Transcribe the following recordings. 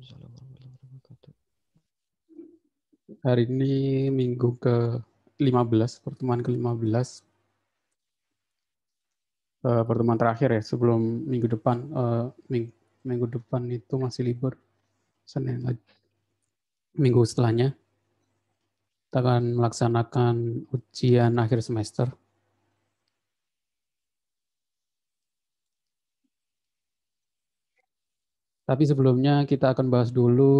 Waalaikumsalam Hari ini minggu ke-15, pertemuan ke-15. Uh, eh, pertemuan terakhir ya, sebelum minggu depan. Uh, ming minggu depan itu masih libur. Senin lagi. Minggu setelahnya. Kita akan melaksanakan ujian akhir semester Tapi sebelumnya kita akan bahas dulu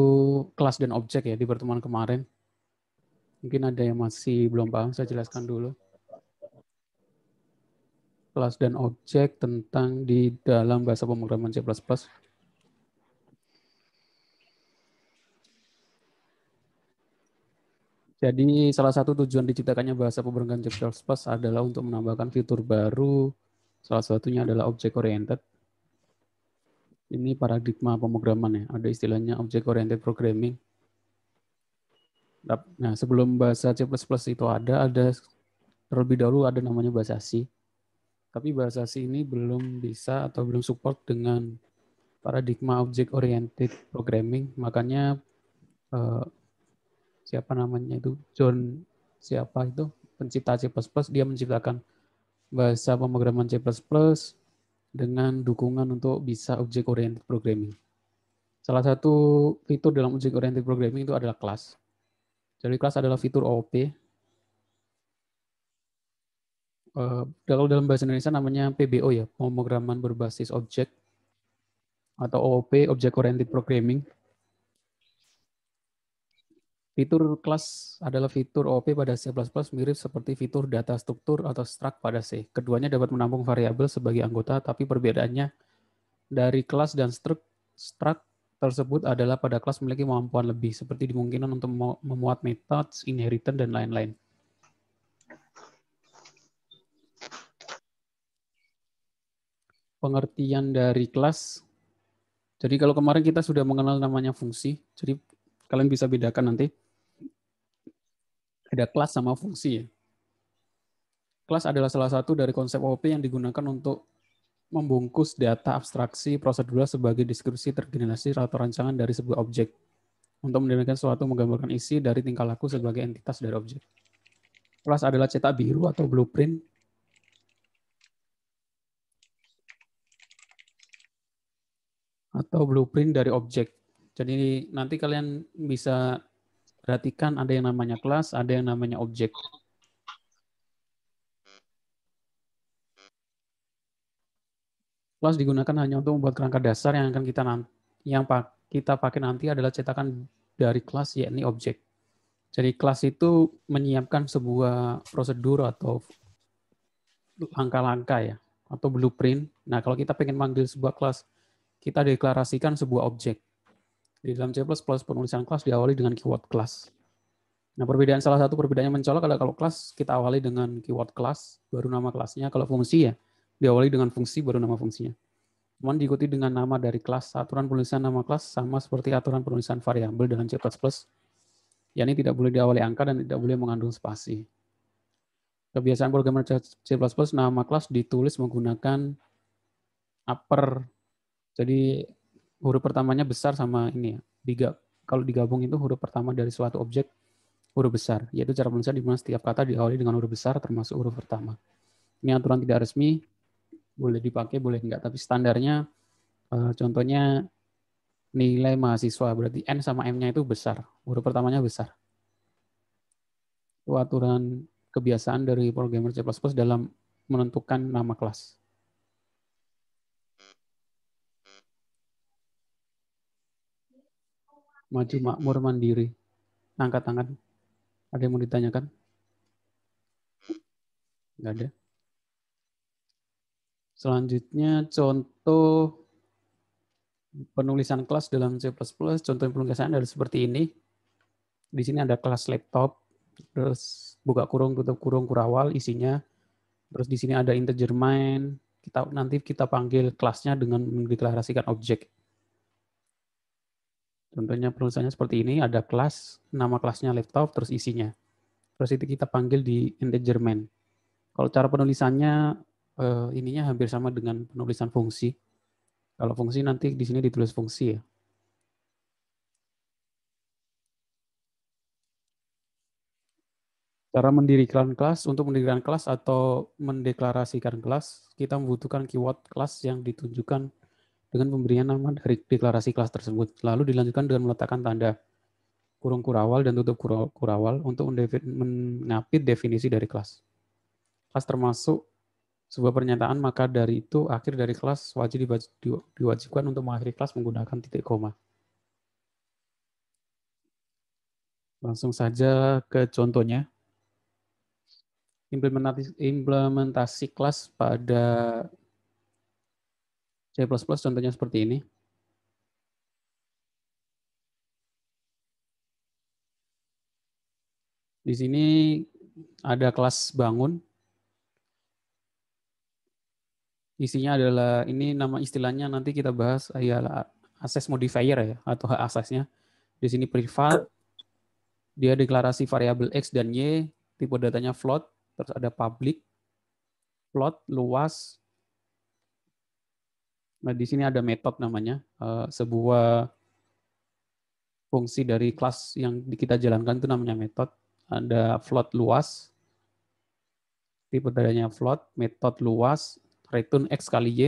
kelas dan objek ya di pertemuan kemarin. Mungkin ada yang masih belum paham, saya jelaskan dulu. Kelas dan objek tentang di dalam bahasa pemrograman C++. Jadi salah satu tujuan diciptakannya bahasa pemrograman C++ adalah untuk menambahkan fitur baru. Salah satunya adalah objek oriented ini paradigma pemrograman ya. Ada istilahnya object oriented programming. Nah, sebelum bahasa C++ itu ada, ada terlebih dahulu ada namanya bahasa C. Tapi bahasa C ini belum bisa atau belum support dengan paradigma object oriented programming. Makanya eh, siapa namanya itu John siapa itu pencipta C++ dia menciptakan bahasa pemrograman C++ dengan dukungan untuk bisa object oriented programming. Salah satu fitur dalam object oriented programming itu adalah kelas. Jadi kelas adalah fitur OOP. Eh, kalau dalam bahasa Indonesia namanya PBO ya, pemrograman berbasis objek atau OOP, object oriented programming. Fitur kelas adalah fitur OOP pada C++ mirip seperti fitur data struktur atau struct pada C. Keduanya dapat menampung variabel sebagai anggota, tapi perbedaannya dari kelas dan struct, struct tersebut adalah pada kelas memiliki kemampuan lebih, seperti dimungkinkan untuk memuat methods, inheritance, dan lain-lain. Pengertian dari kelas. Jadi kalau kemarin kita sudah mengenal namanya fungsi, jadi kalian bisa bedakan nanti ada kelas sama fungsi. Ya? Kelas adalah salah satu dari konsep OOP yang digunakan untuk membungkus data abstraksi prosedural sebagai deskripsi tergenerasi atau rancangan dari sebuah objek untuk mendapatkan suatu menggambarkan isi dari tingkah laku sebagai entitas dari objek. Kelas adalah cetak biru atau blueprint atau blueprint dari objek. Jadi nanti kalian bisa Perhatikan ada yang namanya kelas, ada yang namanya objek. Kelas digunakan hanya untuk membuat kerangka dasar yang akan kita nanti, yang kita pakai nanti adalah cetakan dari kelas yakni objek. Jadi kelas itu menyiapkan sebuah prosedur atau langkah-langkah ya atau blueprint. Nah, kalau kita pengen manggil sebuah kelas, kita deklarasikan sebuah objek. Di dalam C++ penulisan kelas diawali dengan keyword kelas. Nah, perbedaan salah satu perbedaannya mencolok adalah kalau kelas kita awali dengan keyword kelas, baru nama kelasnya. Kalau fungsi ya, diawali dengan fungsi, baru nama fungsinya. Cuman diikuti dengan nama dari kelas. Aturan penulisan nama kelas sama seperti aturan penulisan variabel dalam C++. Ya, ini tidak boleh diawali angka dan tidak boleh mengandung spasi. Kebiasaan programmer C++ nama kelas ditulis menggunakan upper. Jadi huruf pertamanya besar sama ini ya. Diga, kalau digabung itu huruf pertama dari suatu objek huruf besar, yaitu cara penulisan di mana setiap kata diawali dengan huruf besar termasuk huruf pertama. Ini aturan tidak resmi, boleh dipakai, boleh enggak, tapi standarnya eh, contohnya nilai mahasiswa, berarti N sama M-nya itu besar, huruf pertamanya besar. Itu aturan kebiasaan dari programmer C++ dalam menentukan nama kelas. maju makmur mandiri. Angkat tangan. Ada yang mau ditanyakan? Enggak ada. Selanjutnya contoh penulisan kelas dalam C++, contoh penulisan adalah seperti ini. Di sini ada kelas laptop, terus buka kurung, tutup kurung, kurawal isinya. Terus di sini ada integer main, kita nanti kita panggil kelasnya dengan mendeklarasikan objek. Contohnya penulisannya seperti ini, ada kelas, nama kelasnya laptop, terus isinya. Terus itu kita panggil di integer main. Kalau cara penulisannya, eh, ininya hampir sama dengan penulisan fungsi. Kalau fungsi nanti di sini ditulis fungsi ya. Cara mendirikan kelas, untuk mendirikan kelas atau mendeklarasikan kelas, kita membutuhkan keyword kelas yang ditunjukkan dengan pemberian nama dari deklarasi kelas tersebut. Lalu dilanjutkan dengan meletakkan tanda kurung kurawal dan tutup kurawal untuk menapit definisi dari kelas. Kelas termasuk sebuah pernyataan, maka dari itu akhir dari kelas wajib diwajibkan untuk mengakhiri kelas menggunakan titik koma. Langsung saja ke contohnya. Implementasi, implementasi kelas pada C++ contohnya seperti ini. Di sini ada kelas bangun. Isinya adalah ini nama istilahnya nanti kita bahas ya access modifier ya atau hak aksesnya. Di sini privat. Dia deklarasi variabel x dan y, tipe datanya float, terus ada public, float luas, Nah, di sini ada metode namanya, eh, sebuah fungsi dari kelas yang kita jalankan itu namanya metode. Ada float luas, tipe dadanya float, metode luas, return x kali y.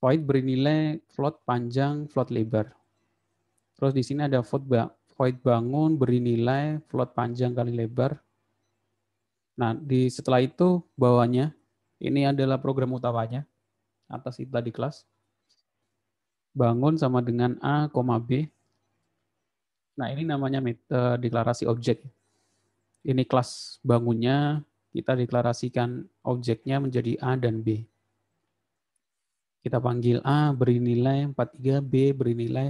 Void beri nilai float panjang, float lebar. Terus di sini ada void bangun beri nilai float panjang kali lebar. Nah, di setelah itu bawahnya ini adalah program utamanya atas itu tadi kelas. Bangun sama dengan A, B. Nah, ini namanya eh, deklarasi objek. Ini kelas bangunnya, kita deklarasikan objeknya menjadi A dan B. Kita panggil A, beri nilai 43, B beri nilai.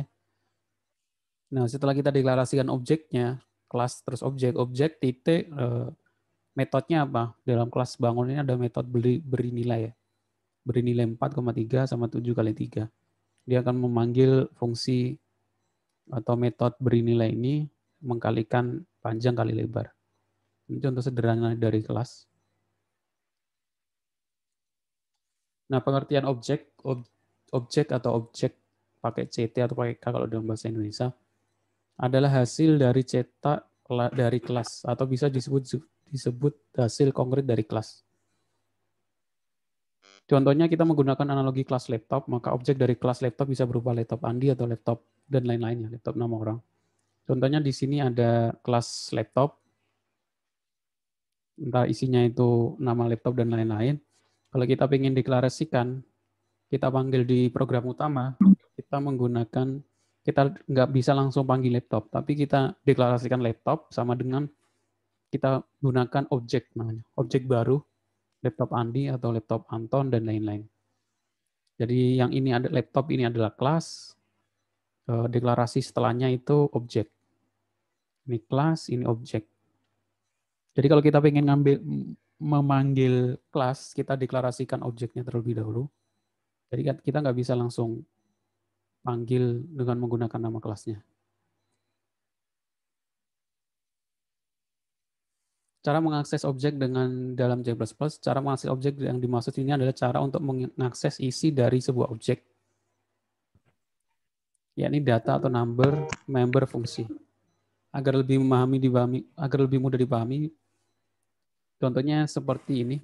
Nah, setelah kita deklarasikan objeknya, kelas terus objek, objek, titik, eh, metodenya apa? Dalam kelas bangun ini ada metode beri, beri nilai ya. Beri nilai 4,3 sama 7 kali 3. Dia akan memanggil fungsi atau metode beri nilai ini mengkalikan panjang kali lebar. Ini contoh sederhana dari kelas. Nah, pengertian objek, ob, objek atau objek pakai CT atau pakai K kalau dalam bahasa Indonesia adalah hasil dari cetak dari kelas atau bisa disebut disebut hasil konkret dari kelas. Contohnya kita menggunakan analogi kelas laptop, maka objek dari kelas laptop bisa berupa laptop Andi atau laptop dan lain-lainnya, laptop nama orang. Contohnya di sini ada kelas laptop, entah isinya itu nama laptop dan lain-lain. Kalau kita ingin deklarasikan, kita panggil di program utama, kita menggunakan, kita nggak bisa langsung panggil laptop, tapi kita deklarasikan laptop sama dengan kita gunakan objek namanya, objek baru, laptop Andi atau laptop Anton dan lain-lain. Jadi yang ini ada laptop ini adalah kelas, eh, deklarasi setelahnya itu objek. Ini kelas, ini objek. Jadi kalau kita ingin ngambil memanggil kelas, kita deklarasikan objeknya terlebih dahulu. Jadi kan kita nggak bisa langsung panggil dengan menggunakan nama kelasnya. Cara mengakses objek dengan dalam C++, cara mengakses objek yang dimaksud ini adalah cara untuk mengakses isi dari sebuah objek, yakni data atau number member fungsi. Agar lebih memahami dipahami, agar lebih mudah dipahami, contohnya seperti ini.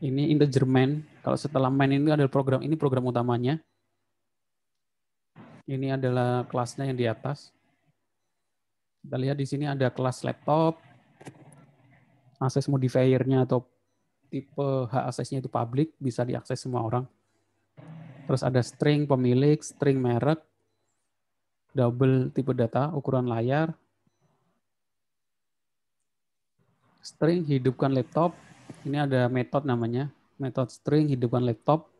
Ini integer main. Kalau setelah main ini adalah program ini program utamanya. Ini adalah kelasnya yang di atas kita lihat di sini ada kelas laptop, akses modifiernya atau tipe hak aksesnya itu public, bisa diakses semua orang. Terus ada string pemilik, string merek, double tipe data, ukuran layar, string hidupkan laptop. Ini ada metode namanya, metode string hidupkan laptop.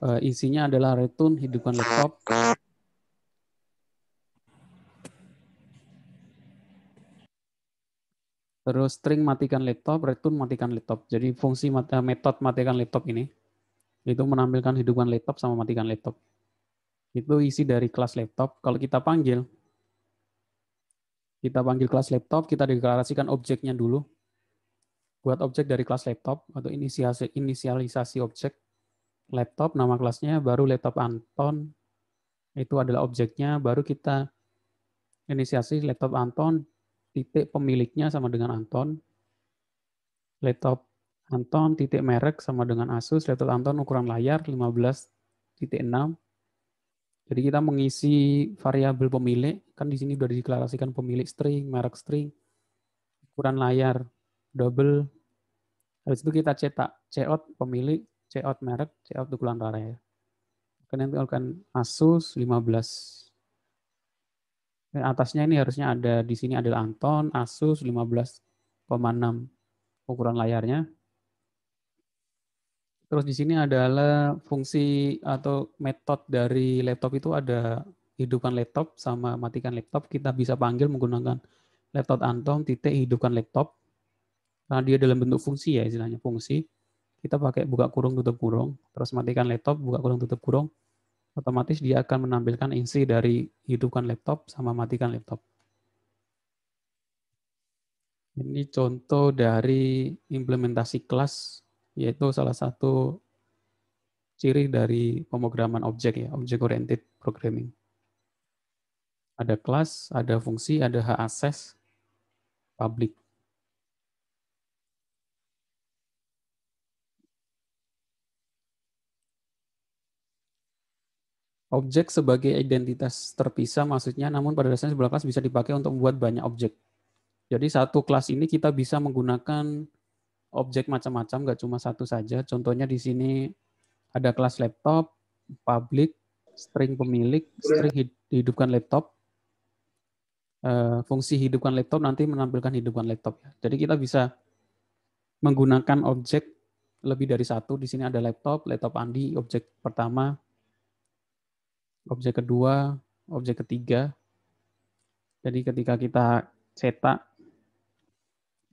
Eh, isinya adalah return hidupkan laptop. Terus string matikan laptop, return matikan laptop. Jadi fungsi eh, metode matikan laptop ini itu menampilkan hidupan laptop sama matikan laptop. Itu isi dari kelas laptop. Kalau kita panggil, kita panggil kelas laptop, kita deklarasikan objeknya dulu. Buat objek dari kelas laptop atau inisiasi, inisialisasi objek laptop nama kelasnya, baru laptop Anton itu adalah objeknya, baru kita inisiasi laptop Anton titik pemiliknya sama dengan Anton. Laptop Anton titik merek sama dengan Asus. Laptop Anton ukuran layar 15.6. Jadi kita mengisi variabel pemilik. Kan di sini sudah dideklarasikan pemilik string, merek string, ukuran layar, double. Habis itu kita cetak cout pemilik, cout merek, cout ukuran layar. kalian tinggalkan akan Asus 15 dan atasnya ini harusnya ada di sini ada Anton Asus 15,6 ukuran layarnya. Terus di sini adalah fungsi atau metode dari laptop itu ada hidupkan laptop sama matikan laptop. Kita bisa panggil menggunakan laptop Anton titik hidupkan laptop. Karena dia dalam bentuk fungsi ya istilahnya fungsi. Kita pakai buka kurung tutup kurung, terus matikan laptop, buka kurung tutup kurung otomatis dia akan menampilkan isi dari hidupkan laptop sama matikan laptop. Ini contoh dari implementasi kelas, yaitu salah satu ciri dari pemrograman objek ya, objek oriented programming. Ada kelas, ada fungsi, ada hak akses, public. Objek sebagai identitas terpisah maksudnya, namun pada dasarnya sebuah kelas bisa dipakai untuk membuat banyak objek. Jadi satu kelas ini kita bisa menggunakan objek macam-macam, nggak cuma satu saja. Contohnya di sini ada kelas laptop, public, string pemilik, string dihidupkan laptop. Eh, fungsi hidupkan laptop nanti menampilkan hidupkan laptop. Ya. Jadi kita bisa menggunakan objek lebih dari satu. Di sini ada laptop, laptop Andi, objek pertama objek kedua, objek ketiga. Jadi ketika kita cetak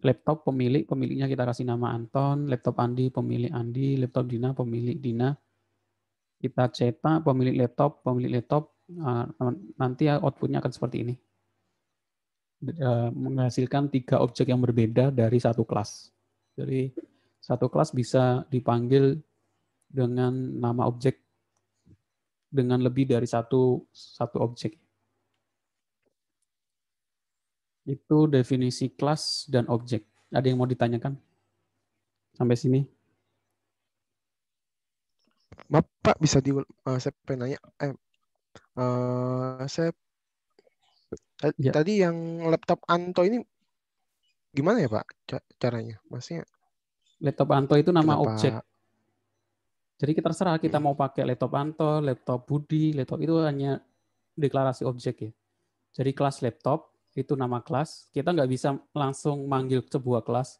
laptop pemilik, pemiliknya kita kasih nama Anton, laptop Andi, pemilik Andi, laptop Dina, pemilik Dina. Kita cetak pemilik laptop, pemilik laptop, ah, nanti outputnya akan seperti ini. Eh, menghasilkan tiga objek yang berbeda dari satu kelas. Jadi satu kelas bisa dipanggil dengan nama objek dengan lebih dari satu satu objek. Itu definisi kelas dan objek. Ada yang mau ditanyakan? Sampai sini? bapak bisa di uh, saya pengen nanya. Eh, uh, saya ya. tadi yang laptop Anto ini gimana ya Pak caranya? Maksudnya laptop Anto itu nama Kenapa? objek jadi kita terserah kita mau pakai laptop Anto, laptop Budi, laptop itu hanya deklarasi objek ya. Jadi kelas laptop itu nama kelas, kita nggak bisa langsung manggil sebuah kelas,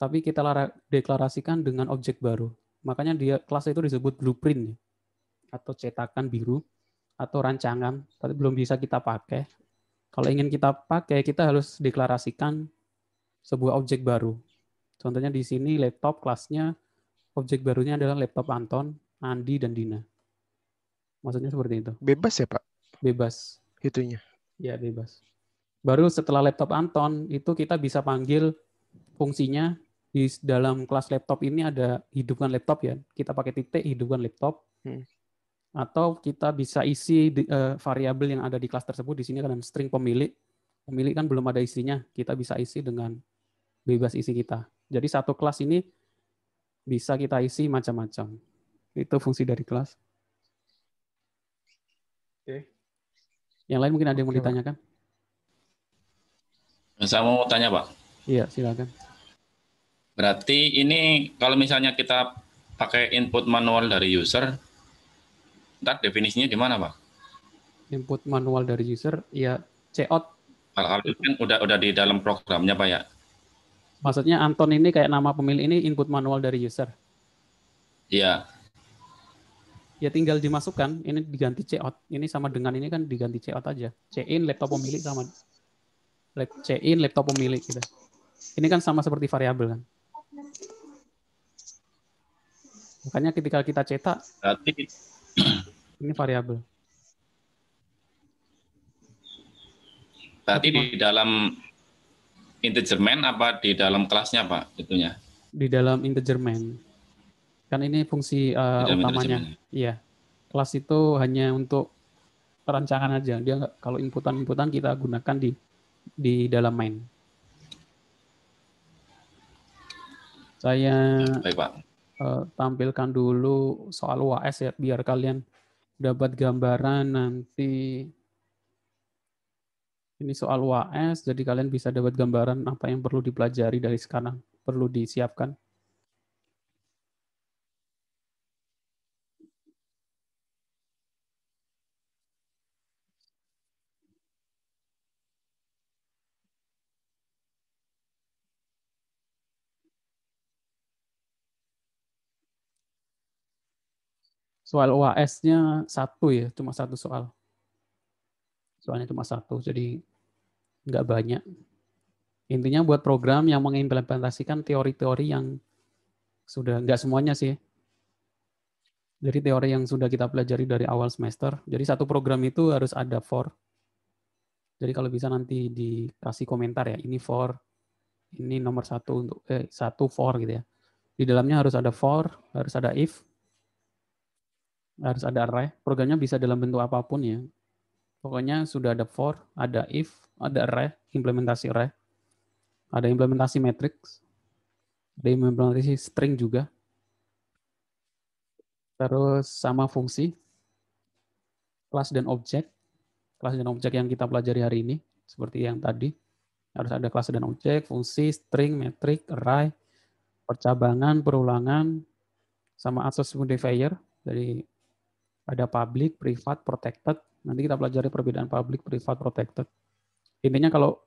tapi kita deklarasikan dengan objek baru. Makanya dia kelas itu disebut blueprint ya, atau cetakan biru atau rancangan, tapi belum bisa kita pakai. Kalau ingin kita pakai, kita harus deklarasikan sebuah objek baru. Contohnya di sini laptop kelasnya objek barunya adalah laptop Anton, Andi, dan Dina. Maksudnya seperti itu. Bebas ya, Pak? Bebas. Itunya? Ya, bebas. Baru setelah laptop Anton, itu kita bisa panggil fungsinya di dalam kelas laptop ini ada hidupkan laptop ya. Kita pakai titik hidupkan laptop. Hmm. Atau kita bisa isi uh, variabel yang ada di kelas tersebut. Di sini kan string pemilik. Pemilik kan belum ada isinya. Kita bisa isi dengan bebas isi kita. Jadi satu kelas ini bisa kita isi macam-macam. Itu fungsi dari kelas. Oke. Yang lain mungkin ada yang mau ditanyakan? Saya mau tanya, Pak. Iya, silakan. Berarti ini kalau misalnya kita pakai input manual dari user, ntar definisinya mana Pak? Input manual dari user, ya cout. Kalau itu kan udah udah di dalam programnya, Pak ya. Maksudnya Anton ini kayak nama pemilik ini input manual dari user. Iya. Ya tinggal dimasukkan, ini diganti cout. Ini sama dengan ini kan diganti cout aja. Cin laptop pemilik sama cin laptop pemilik gitu. Ini kan sama seperti variabel kan. Makanya ketika kita cetak berarti ini variabel. Berarti di dalam Integer main apa di dalam kelasnya pak itunya? Di dalam integer main, Kan ini fungsi uh, utamanya. Iya. Kelas itu hanya untuk perancangan aja. Dia kalau inputan-inputan kita gunakan di di dalam main. Saya Baik, Pak. Uh, tampilkan dulu soal UAS ya biar kalian dapat gambaran nanti ini soal UAS, jadi kalian bisa dapat gambaran apa yang perlu dipelajari dari sekarang, perlu disiapkan. soal UAS-nya satu ya, cuma satu soal soalnya cuma satu jadi nggak banyak intinya buat program yang mengimplementasikan teori-teori yang sudah nggak semuanya sih dari teori yang sudah kita pelajari dari awal semester jadi satu program itu harus ada for jadi kalau bisa nanti dikasih komentar ya ini for ini nomor satu untuk eh, satu for gitu ya di dalamnya harus ada for harus ada if harus ada array programnya bisa dalam bentuk apapun ya Pokoknya sudah ada for, ada if, ada array, implementasi array, ada implementasi matrix, ada implementasi string juga. Terus sama fungsi, kelas dan objek. Kelas dan objek yang kita pelajari hari ini, seperti yang tadi. Harus ada kelas dan objek, fungsi, string, matrix, array, percabangan, perulangan, sama access modifier. Jadi ada public, private, protected, Nanti kita pelajari perbedaan public, private, protected. Intinya kalau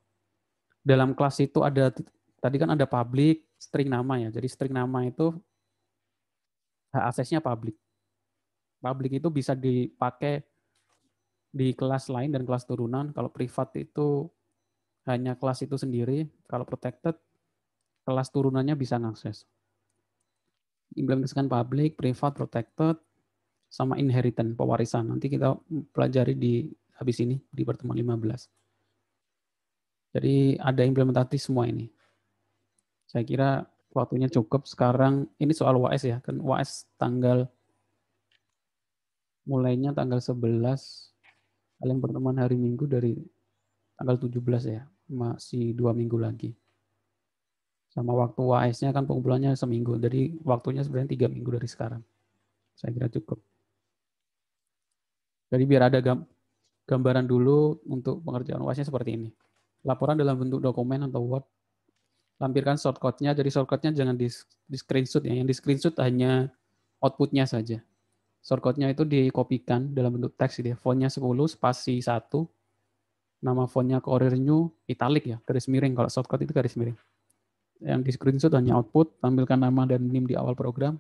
dalam kelas itu ada tadi kan ada public, string nama ya. Jadi string nama itu hak aksesnya public. Public itu bisa dipakai di kelas lain dan kelas turunan. Kalau private itu hanya kelas itu sendiri. Kalau protected, kelas turunannya bisa mengakses. Implementasikan public, private, protected, sama inheritance pewarisan. Nanti kita pelajari di habis ini di pertemuan 15. Jadi ada implementasi semua ini. Saya kira waktunya cukup sekarang ini soal WS ya. Kan WS tanggal mulainya tanggal 11 paling pertemuan hari Minggu dari tanggal 17 ya. Masih dua minggu lagi. Sama waktu WS-nya kan pengumpulannya seminggu. Jadi waktunya sebenarnya tiga minggu dari sekarang. Saya kira cukup. Jadi biar ada gambaran dulu untuk pengerjaan UASnya seperti ini. Laporan dalam bentuk dokumen atau Word. Lampirkan shortcutnya. Jadi shortcutnya jangan di, di screenshot ya. Yang di screenshot hanya outputnya saja. Shortcutnya itu dikopikan dalam bentuk teks. Gitu ya. Fontnya 10, spasi 1. Nama fontnya Courier New, italic ya. Garis miring. Kalau shortcut itu garis miring. Yang di screenshot hanya output. Tampilkan nama dan nim di awal program.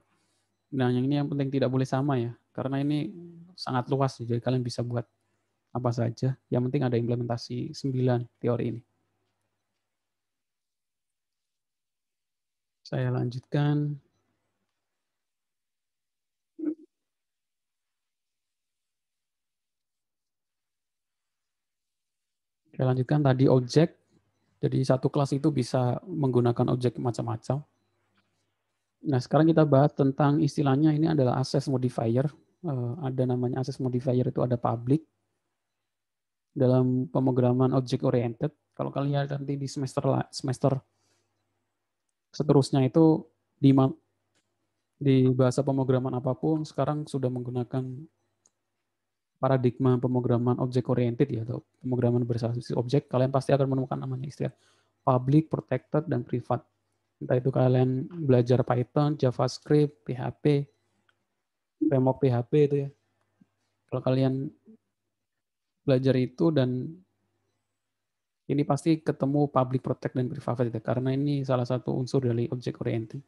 Nah yang ini yang penting tidak boleh sama ya karena ini sangat luas jadi kalian bisa buat apa saja. Yang penting ada implementasi 9 teori ini. Saya lanjutkan. Saya lanjutkan tadi objek. Jadi satu kelas itu bisa menggunakan objek macam-macam. Nah, sekarang kita bahas tentang istilahnya ini adalah access modifier. Eh, ada namanya access modifier itu ada public dalam pemrograman object oriented. Kalau kalian lihat nanti di semester semester seterusnya itu di di bahasa pemrograman apapun sekarang sudah menggunakan paradigma pemrograman object oriented ya atau pemrograman berbasis objek kalian pasti akan menemukan namanya istilah public, protected dan private Entah itu kalian belajar Python, JavaScript, PHP, framework PHP itu ya. Kalau kalian belajar itu dan ini pasti ketemu public protect dan private ya, karena ini salah satu unsur dari object oriented.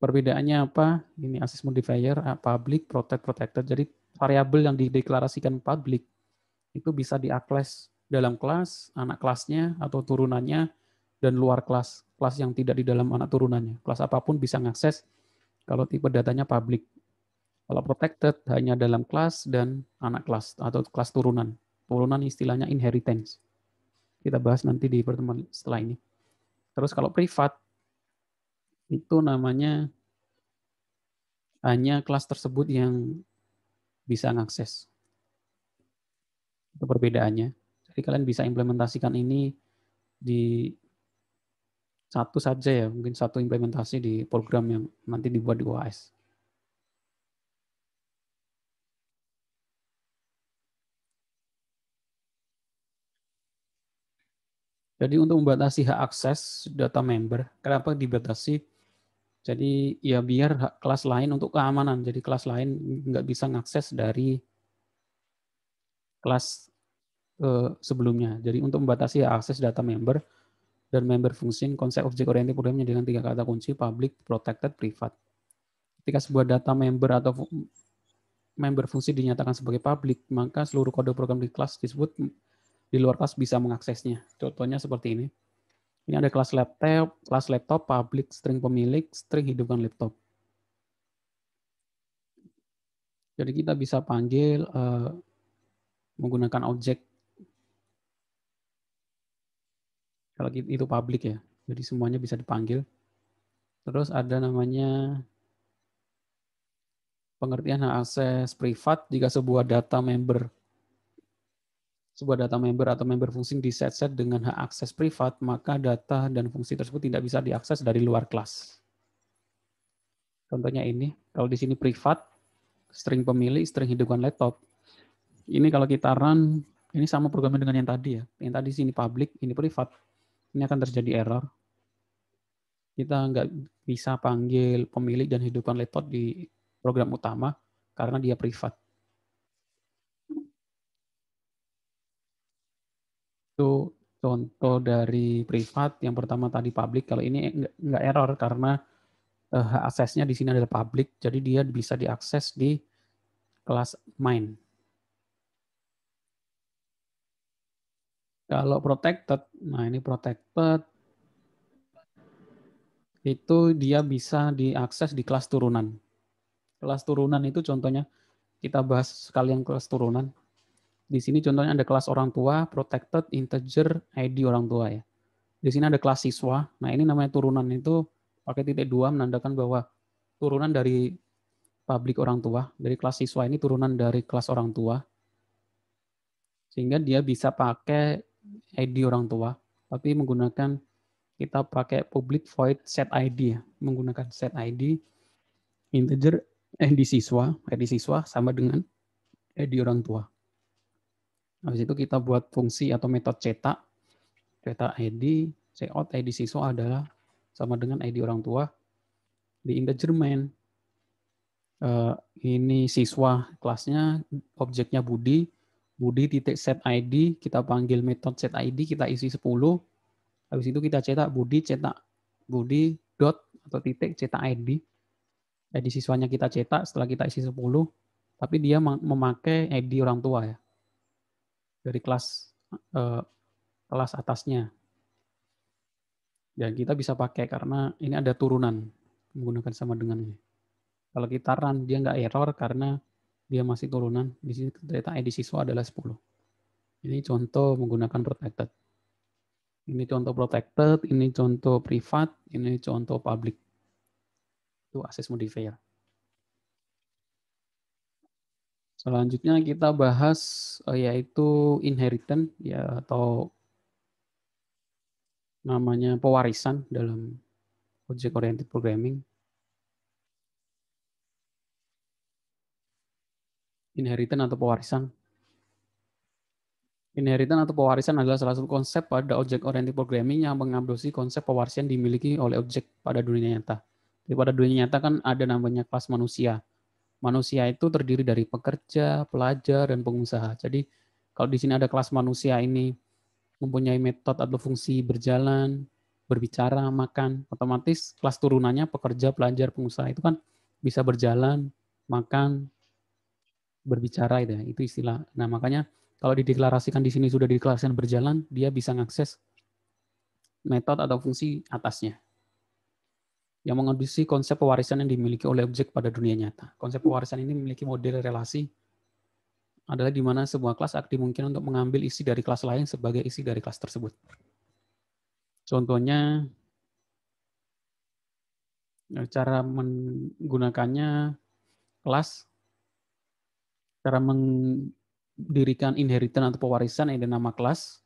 Perbedaannya apa? Ini assist modifier ah, public protect protected. Jadi variabel yang dideklarasikan public itu bisa diakses dalam kelas, anak kelasnya atau turunannya dan luar kelas, kelas yang tidak di dalam anak turunannya. Kelas apapun bisa mengakses kalau tipe datanya publik. Kalau protected hanya dalam kelas dan anak kelas atau kelas turunan. Turunan istilahnya inheritance. Kita bahas nanti di pertemuan setelah ini. Terus kalau privat itu namanya hanya kelas tersebut yang bisa mengakses. Itu perbedaannya. Jadi kalian bisa implementasikan ini di satu saja ya, mungkin satu implementasi di program yang nanti dibuat di OAS. Jadi untuk membatasi hak akses data member, kenapa dibatasi? Jadi ya biar hak kelas lain untuk keamanan. Jadi kelas lain nggak bisa mengakses dari kelas eh, sebelumnya. Jadi untuk membatasi hak akses data member, dan member function konsep objek oriented programnya dengan tiga kata kunci public, protected, private. Ketika sebuah data member atau member fungsi dinyatakan sebagai public, maka seluruh kode program di kelas disebut di luar kelas bisa mengaksesnya. Contohnya seperti ini. Ini ada kelas laptop, kelas laptop public string pemilik, string hidupkan laptop. Jadi kita bisa panggil uh, menggunakan objek Kalau itu publik ya. Jadi semuanya bisa dipanggil. Terus ada namanya pengertian hak akses privat jika sebuah data member sebuah data member atau member fungsi di set-set dengan hak akses privat, maka data dan fungsi tersebut tidak bisa diakses dari luar kelas. Contohnya ini, kalau di sini privat, string pemilih, string hidupkan laptop. Ini kalau kita run, ini sama programnya dengan yang tadi ya. Yang tadi sini public, ini privat ini akan terjadi error. Kita nggak bisa panggil pemilik dan hidupkan laptop di program utama karena dia privat. Itu contoh dari privat. Yang pertama tadi public. Kalau ini nggak error karena eh, aksesnya di sini adalah public, jadi dia bisa diakses di kelas main. Kalau protected, nah ini protected, itu dia bisa diakses di kelas turunan. Kelas turunan itu contohnya, kita bahas sekalian kelas turunan. Di sini contohnya ada kelas orang tua, protected, integer, ID orang tua ya. Di sini ada kelas siswa. Nah ini namanya turunan itu pakai titik dua menandakan bahwa turunan dari publik orang tua, dari kelas siswa ini turunan dari kelas orang tua. Sehingga dia bisa pakai ID orang tua, tapi menggunakan kita pakai public void set ID ya, menggunakan set ID integer eh, ID siswa, eh, ID siswa sama dengan ID orang tua. Habis itu kita buat fungsi atau metode cetak, cetak ID, cout ID siswa adalah sama dengan ID orang tua di integer main. Uh, ini siswa kelasnya, objeknya Budi, Budi titik budi.setID, kita panggil metode setID, kita isi 10. Habis itu kita cetak budi cetak budi dot atau titik cetak ID. ID siswanya kita cetak setelah kita isi 10, tapi dia memakai ID orang tua ya. Dari kelas eh, kelas atasnya. Dan kita bisa pakai karena ini ada turunan menggunakan sama dengan ini. Kalau kita run dia nggak error karena dia masih turunan. Di sini ternyata ID siswa adalah 10. Ini contoh menggunakan protected. Ini contoh protected, ini contoh privat, ini contoh public. Itu akses modifier. Selanjutnya kita bahas eh, yaitu inheritance ya atau namanya pewarisan dalam object oriented programming. Inheritance atau pewarisan. Inheritance atau pewarisan adalah salah satu konsep pada object-oriented programming yang mengadopsi konsep pewarisan dimiliki oleh objek pada dunia nyata. Jadi pada dunia nyata kan ada namanya kelas manusia. Manusia itu terdiri dari pekerja, pelajar, dan pengusaha. Jadi kalau di sini ada kelas manusia ini mempunyai metode atau fungsi berjalan, berbicara, makan, otomatis kelas turunannya pekerja, pelajar, pengusaha itu kan bisa berjalan, makan, berbicara itu ya, itu istilah. Nah, makanya kalau dideklarasikan di sini sudah dideklarasikan berjalan, dia bisa mengakses metode atau fungsi atasnya yang mengondisi konsep pewarisan yang dimiliki oleh objek pada dunia nyata. Konsep pewarisan ini memiliki model relasi adalah di mana sebuah kelas aktif mungkin untuk mengambil isi dari kelas lain sebagai isi dari kelas tersebut. Contohnya, eh, cara menggunakannya kelas cara mendirikan inheritance atau pewarisan ada nama kelas,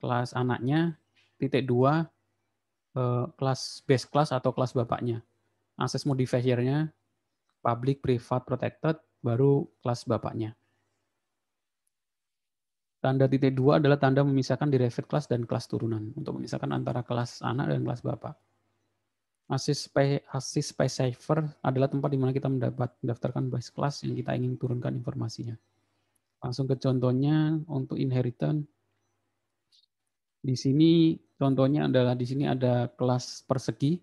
kelas anaknya, titik dua eh, kelas base class atau kelas bapaknya. Akses modifiernya public, private, protected, baru kelas bapaknya. Tanda titik dua adalah tanda memisahkan derived class dan kelas turunan untuk memisahkan antara kelas anak dan kelas bapak. Asis pay, asis pay saver adalah tempat di mana kita mendapat mendaftarkan base class yang kita ingin turunkan informasinya. Langsung ke contohnya untuk inheritance. Di sini contohnya adalah di sini ada kelas persegi,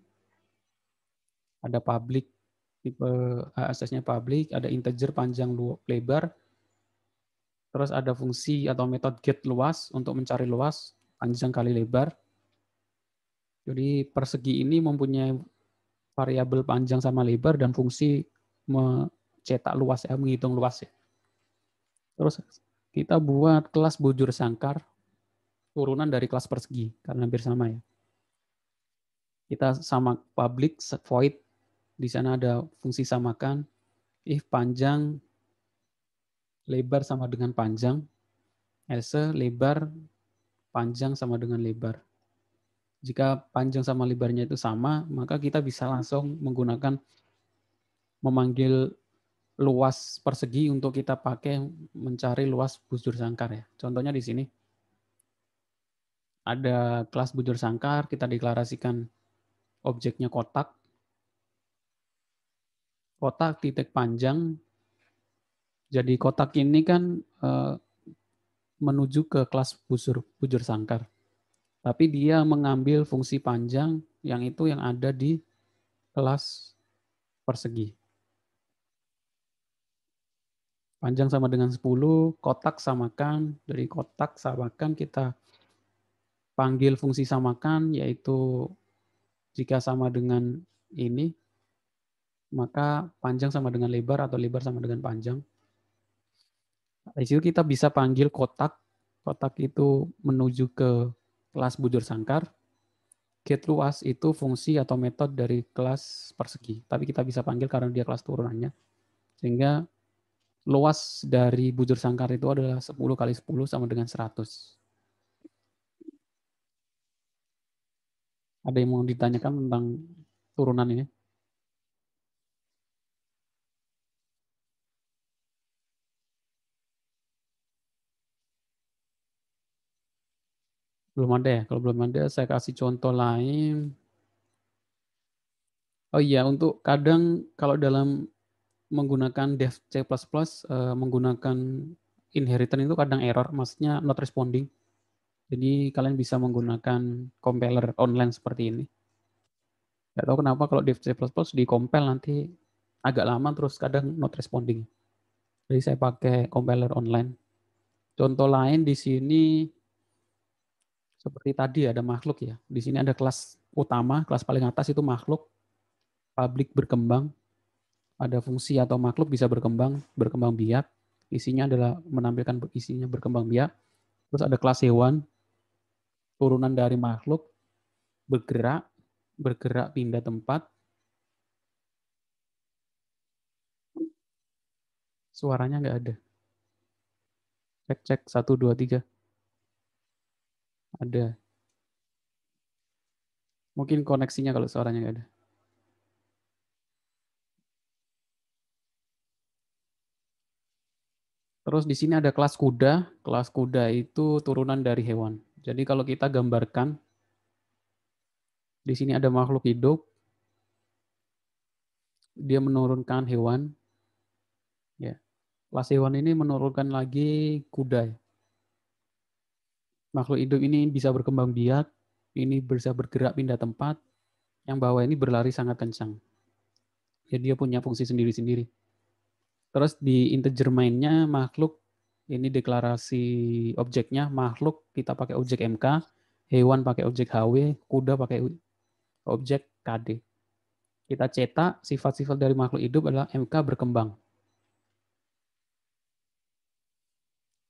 ada public tipe eh, asasnya public, ada integer panjang lebar, terus ada fungsi atau metode get luas untuk mencari luas panjang kali lebar, jadi persegi ini mempunyai variabel panjang sama lebar dan fungsi mencetak luas ya, menghitung luas ya. Terus kita buat kelas bujur sangkar turunan dari kelas persegi karena hampir sama ya. Kita sama public void di sana ada fungsi samakan if panjang lebar sama dengan panjang else lebar panjang sama dengan lebar jika panjang sama lebarnya itu sama, maka kita bisa langsung menggunakan memanggil luas persegi untuk kita pakai mencari luas bujur sangkar ya. Contohnya di sini ada kelas bujur sangkar, kita deklarasikan objeknya kotak. Kotak titik panjang. Jadi kotak ini kan eh, menuju ke kelas bujur bujur sangkar tapi dia mengambil fungsi panjang yang itu yang ada di kelas persegi. Panjang sama dengan 10, kotak samakan, dari kotak samakan kita panggil fungsi samakan yaitu jika sama dengan ini maka panjang sama dengan lebar atau lebar sama dengan panjang. Di situ kita bisa panggil kotak. Kotak itu menuju ke kelas bujur sangkar, get luas itu fungsi atau metode dari kelas persegi. Tapi kita bisa panggil karena dia kelas turunannya. Sehingga luas dari bujur sangkar itu adalah 10 kali 10 sama dengan 100. Ada yang mau ditanyakan tentang turunan ini? Belum ada ya? Kalau belum ada, saya kasih contoh lain. Oh iya, untuk kadang kalau dalam menggunakan dev C++, eh, menggunakan inheritance itu kadang error, maksudnya not responding. Jadi kalian bisa menggunakan compiler online seperti ini. nggak tahu kenapa kalau dev C++ di compile nanti agak lama terus kadang not responding. Jadi saya pakai compiler online. Contoh lain di sini seperti tadi ada makhluk ya. Di sini ada kelas utama, kelas paling atas itu makhluk publik berkembang. Ada fungsi atau makhluk bisa berkembang, berkembang biak. Isinya adalah menampilkan isinya berkembang biak. Terus ada kelas hewan, turunan dari makhluk, bergerak, bergerak pindah tempat. Suaranya nggak ada. Cek, cek, satu, dua, tiga. Ada. Mungkin koneksinya kalau suaranya nggak ada. Terus di sini ada kelas kuda. Kelas kuda itu turunan dari hewan. Jadi kalau kita gambarkan, di sini ada makhluk hidup. Dia menurunkan hewan. Ya. Kelas hewan ini menurunkan lagi kuda. ya makhluk hidup ini bisa berkembang biak, ini bisa bergerak pindah tempat, yang bawah ini berlari sangat kencang. Jadi dia punya fungsi sendiri-sendiri. Terus di integer mainnya makhluk ini deklarasi objeknya makhluk kita pakai objek MK, hewan pakai objek HW, kuda pakai objek KD. Kita cetak sifat-sifat dari makhluk hidup adalah MK berkembang.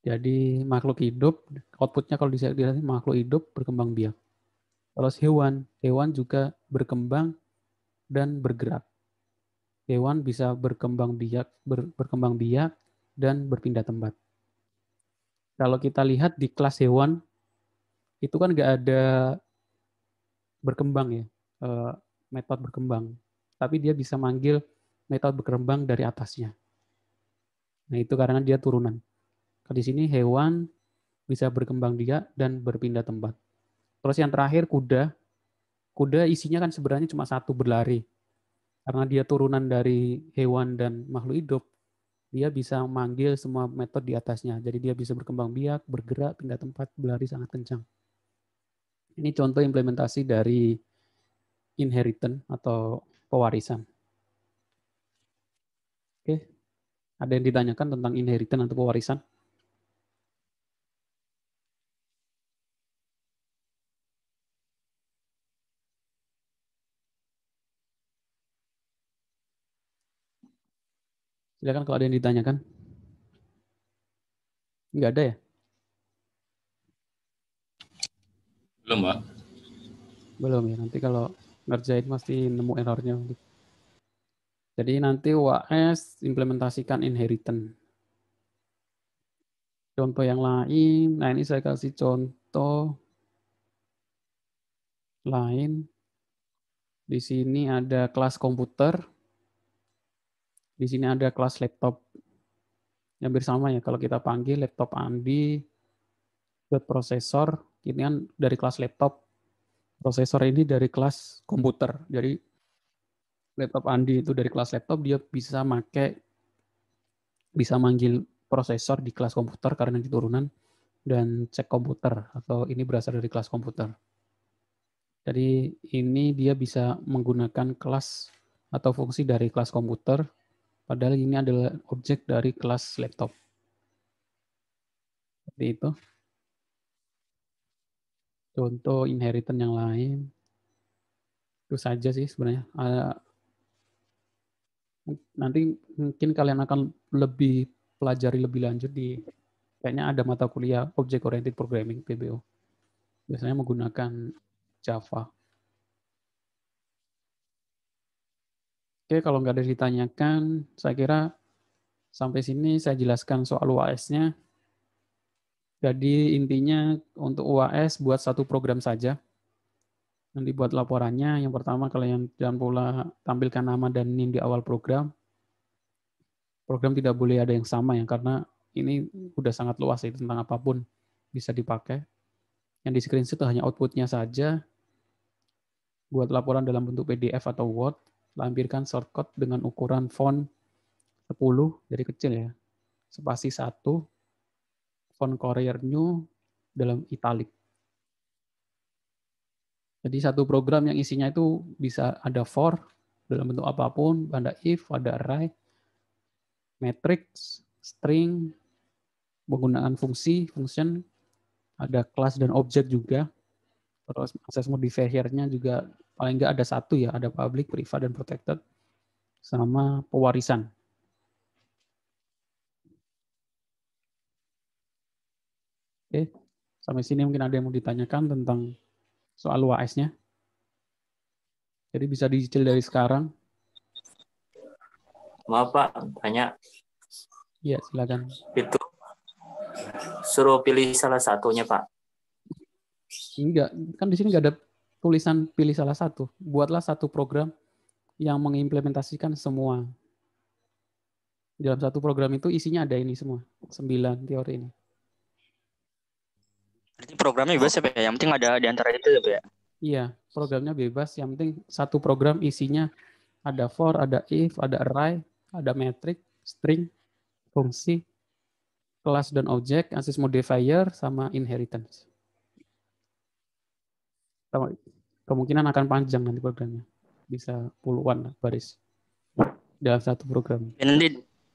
Jadi makhluk hidup, outputnya kalau dilihat makhluk hidup berkembang biak. Kalau hewan, hewan juga berkembang dan bergerak. Hewan bisa berkembang biak, ber, berkembang biak dan berpindah tempat. Kalau kita lihat di kelas hewan, itu kan nggak ada berkembang ya, e, metode berkembang. Tapi dia bisa manggil metode berkembang dari atasnya. Nah itu karena dia turunan. Di sini hewan bisa berkembang biak dan berpindah tempat. Terus yang terakhir kuda. Kuda isinya kan sebenarnya cuma satu berlari. Karena dia turunan dari hewan dan makhluk hidup, dia bisa manggil semua metode di atasnya. Jadi dia bisa berkembang biak, bergerak, pindah tempat, berlari sangat kencang. Ini contoh implementasi dari inheritance atau pewarisan. Oke, ada yang ditanyakan tentang inheritance atau pewarisan? Silakan kalau ada yang ditanyakan. Enggak ada ya? Belum, Pak. Belum ya. Nanti kalau ngerjain pasti nemu errornya. Jadi nanti UAS implementasikan inheritance. Contoh yang lain, nah ini saya kasih contoh lain. Di sini ada kelas komputer. Di sini ada kelas laptop. yang sama ya, kalau kita panggil laptop Andi buat prosesor, ini kan dari kelas laptop. Prosesor ini dari kelas komputer. Jadi laptop Andi itu dari kelas laptop, dia bisa make bisa manggil prosesor di kelas komputer karena di turunan dan cek komputer atau ini berasal dari kelas komputer. Jadi ini dia bisa menggunakan kelas atau fungsi dari kelas komputer Padahal ini adalah objek dari kelas laptop. Seperti itu. Contoh inheritance yang lain. Itu saja sih sebenarnya. nanti mungkin kalian akan lebih pelajari lebih lanjut di kayaknya ada mata kuliah object oriented programming PBO. Biasanya menggunakan Java. Oke, kalau nggak ada ditanyakan, saya kira sampai sini saya jelaskan soal UAS-nya. Jadi intinya untuk UAS buat satu program saja. Nanti buat laporannya, yang pertama kalian jangan pula tampilkan nama dan NIM di awal program. Program tidak boleh ada yang sama ya, karena ini sudah sangat luas ya, tentang apapun bisa dipakai. Yang di screenshot hanya outputnya saja. Buat laporan dalam bentuk PDF atau Word lampirkan shortcut dengan ukuran font 10 dari kecil ya. Spasi 1, font Courier New dalam italic. Jadi satu program yang isinya itu bisa ada for dalam bentuk apapun, ada if, ada array, matrix, string, penggunaan fungsi, function, ada class dan objek juga, terus akses modifier-nya juga paling nggak ada satu ya, ada public, private, dan protected, sama pewarisan. Oke, sampai sini mungkin ada yang mau ditanyakan tentang soal UAS-nya. Jadi bisa dicicil dari sekarang. Maaf Pak, tanya. Iya, silakan. Itu suruh pilih salah satunya Pak. Enggak, kan di sini nggak ada tulisan pilih salah satu. Buatlah satu program yang mengimplementasikan semua. Dalam satu program itu isinya ada ini semua, sembilan teori ini. Berarti programnya bebas ya, Pak? Ya? Yang penting ada di antara itu ya, Pak? Ya? Iya, programnya bebas. Yang penting satu program isinya ada for, ada if, ada array, ada metric, string, fungsi, kelas dan objek, access modifier, sama inheritance kemungkinan akan panjang nanti programnya. Bisa puluhan baris dalam satu program. ini ya, nanti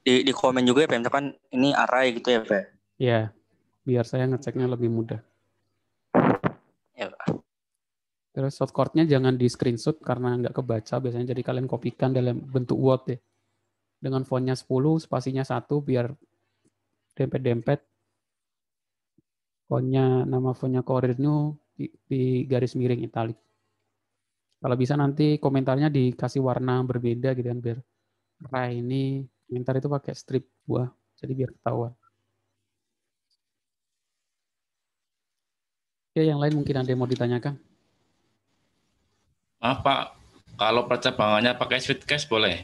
di, di komen juga ya, Pak. Misalkan ini array gitu ya, Pak. Iya, biar saya ngeceknya lebih mudah. Ya, Pak. Terus shortcutnya jangan di screenshot karena nggak kebaca. Biasanya jadi kalian kopikan dalam bentuk Word ya. Dengan fontnya 10, spasinya 1 biar dempet-dempet. Fontnya, nama fontnya Korean di, di garis miring italik. Kalau bisa nanti komentarnya dikasih warna berbeda gitu kan biar Rai ini komentar itu pakai strip buah. Jadi biar ketawa. Oke, yang lain mungkin ada yang mau ditanyakan. Maaf Pak, kalau percabangannya pakai sweet cash boleh?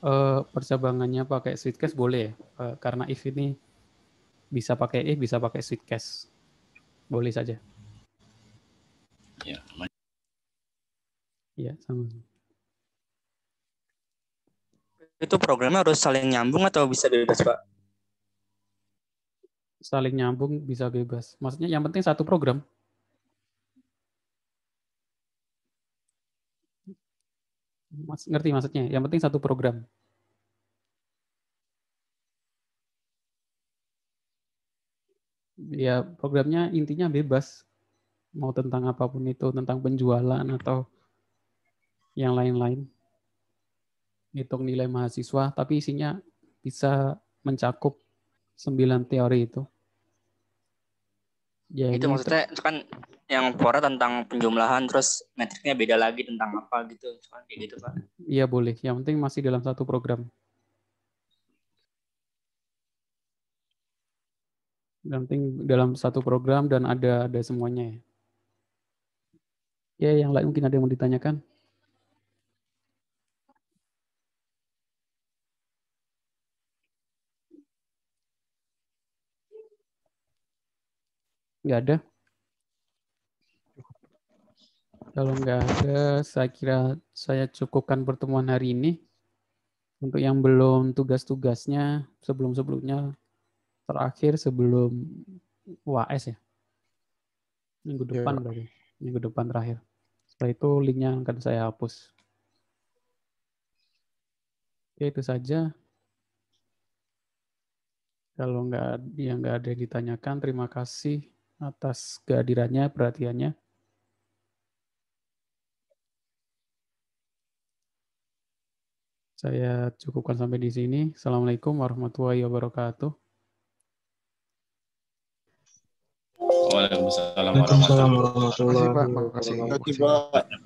Uh, percabangannya pakai sweet cash boleh uh, karena if ini bisa pakai if bisa pakai sweet cash, boleh saja. Ya, Iya, sama. Itu programnya harus saling nyambung atau bisa bebas, Pak? Saling nyambung bisa bebas. Maksudnya yang penting satu program. Mas, ngerti maksudnya? Yang penting satu program. Ya, programnya intinya bebas. Mau tentang apapun itu, tentang penjualan atau yang lain-lain. Hitung nilai mahasiswa, tapi isinya bisa mencakup sembilan teori itu. Ya, itu maksudnya itu kan yang Pora tentang penjumlahan terus metriknya beda lagi tentang apa gitu cuman kayak gitu pak iya boleh yang penting masih dalam satu program yang penting dalam satu program dan ada ada semuanya ya ya yang lain mungkin ada yang mau ditanyakan Nggak ada. Kalau nggak ada, saya kira saya cukupkan pertemuan hari ini. Untuk yang belum tugas-tugasnya sebelum-sebelumnya terakhir sebelum UAS ya. Minggu iya. depan yeah. Minggu depan terakhir. Setelah itu linknya akan saya hapus. Oke, ya, itu saja. Kalau nggak yang nggak ada ditanyakan, terima kasih atas kehadirannya, perhatiannya. Saya cukupkan sampai di sini. Assalamualaikum warahmatullahi wabarakatuh. Waalaikumsalam warahmatullahi wabarakatuh.